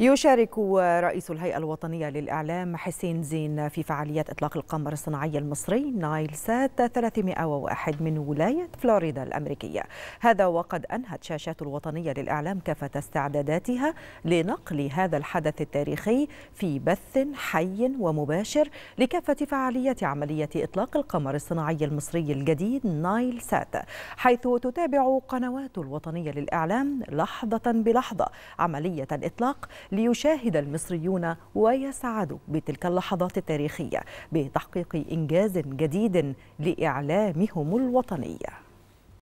يشارك رئيس الهيئة الوطنية للإعلام حسين زين في فعاليات إطلاق القمر الصناعي المصري نايل سات 301 من ولاية فلوريدا الأمريكية هذا وقد أنهت شاشات الوطنية للإعلام كافة استعداداتها لنقل هذا الحدث التاريخي في بث حي ومباشر لكافة فعاليات عملية إطلاق القمر الصناعي المصري الجديد نايل سات حيث تتابع قنوات الوطنية للإعلام لحظة بلحظة عملية الإطلاق ليشاهد المصريون ويسعدوا بتلك اللحظات التاريخية بتحقيق إنجاز جديد لإعلامهم الوطني